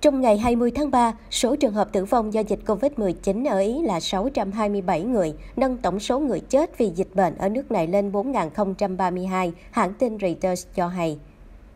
Trong ngày 20 tháng 3, số trường hợp tử vong do dịch COVID-19 ở Ý là 627 người, nâng tổng số người chết vì dịch bệnh ở nước này lên 4.032, hãng tin Reuters cho hay.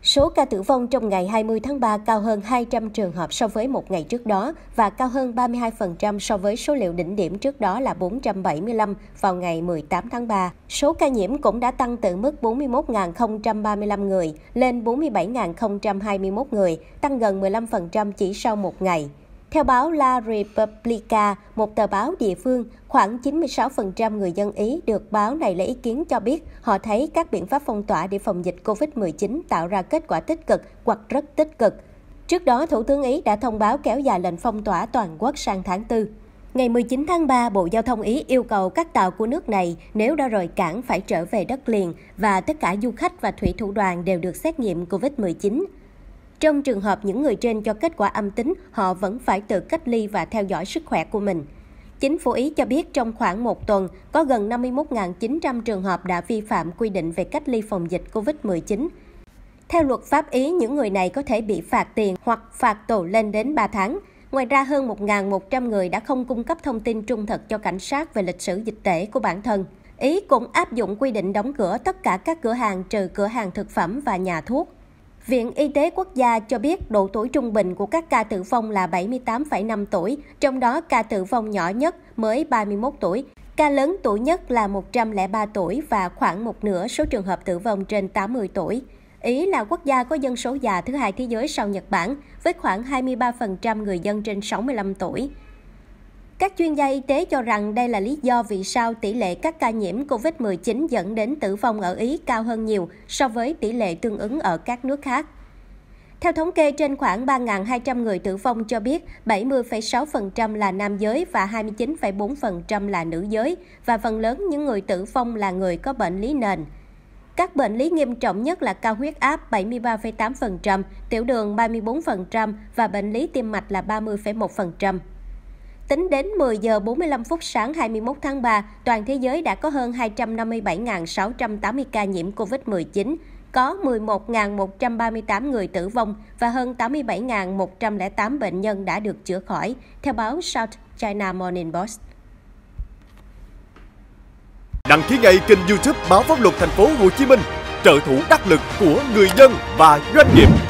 Số ca tử vong trong ngày 20 tháng 3 cao hơn 200 trường hợp so với một ngày trước đó và cao hơn 32% so với số liệu đỉnh điểm trước đó là 475 vào ngày 18 tháng 3. Số ca nhiễm cũng đã tăng từ mức 41.035 người lên 47.021 người, tăng gần 15% chỉ sau một ngày. Theo báo La Repubblica, một tờ báo địa phương, khoảng 96% người dân Ý được báo này lấy ý kiến cho biết họ thấy các biện pháp phong tỏa để phòng dịch COVID-19 tạo ra kết quả tích cực hoặc rất tích cực. Trước đó, Thủ tướng Ý đã thông báo kéo dài lệnh phong tỏa toàn quốc sang tháng 4. Ngày 19 tháng 3, Bộ Giao thông Ý yêu cầu các tàu của nước này nếu đã rời cảng phải trở về đất liền và tất cả du khách và thủy thủ đoàn đều được xét nghiệm COVID-19. Trong trường hợp những người trên cho kết quả âm tính, họ vẫn phải tự cách ly và theo dõi sức khỏe của mình. Chính phủ Ý cho biết trong khoảng một tuần, có gần 51.900 trường hợp đã vi phạm quy định về cách ly phòng dịch COVID-19. Theo luật pháp Ý, những người này có thể bị phạt tiền hoặc phạt tù lên đến 3 tháng. Ngoài ra, hơn 1.100 người đã không cung cấp thông tin trung thực cho cảnh sát về lịch sử dịch tễ của bản thân. Ý cũng áp dụng quy định đóng cửa tất cả các cửa hàng trừ cửa hàng thực phẩm và nhà thuốc. Viện Y tế Quốc gia cho biết độ tuổi trung bình của các ca tử vong là 78,5 tuổi, trong đó ca tử vong nhỏ nhất mới 31 tuổi, ca lớn tuổi nhất là 103 tuổi và khoảng một nửa số trường hợp tử vong trên 80 tuổi. Ý là quốc gia có dân số già thứ hai thế giới sau Nhật Bản, với khoảng 23% người dân trên 65 tuổi. Các chuyên gia y tế cho rằng đây là lý do vì sao tỷ lệ các ca nhiễm COVID-19 dẫn đến tử vong ở Ý cao hơn nhiều so với tỷ lệ tương ứng ở các nước khác. Theo thống kê, trên khoảng 3.200 người tử vong cho biết 70,6% là nam giới và 29,4% là nữ giới, và phần lớn những người tử vong là người có bệnh lý nền. Các bệnh lý nghiêm trọng nhất là cao huyết áp 73,8%, tiểu đường 34% và bệnh lý tim mạch là 30,1%. Tính đến 10 giờ 45 phút sáng 21 tháng 3, toàn thế giới đã có hơn 257.680 ca nhiễm COVID-19, có 11.138 người tử vong và hơn 87.108 bệnh nhân đã được chữa khỏi, theo báo South China Morning Post. Đăng ký ngay kênh YouTube báo pháp luật thành phố Hồ Chí Minh, trợ thủ đắc lực của người dân và doanh nghiệp.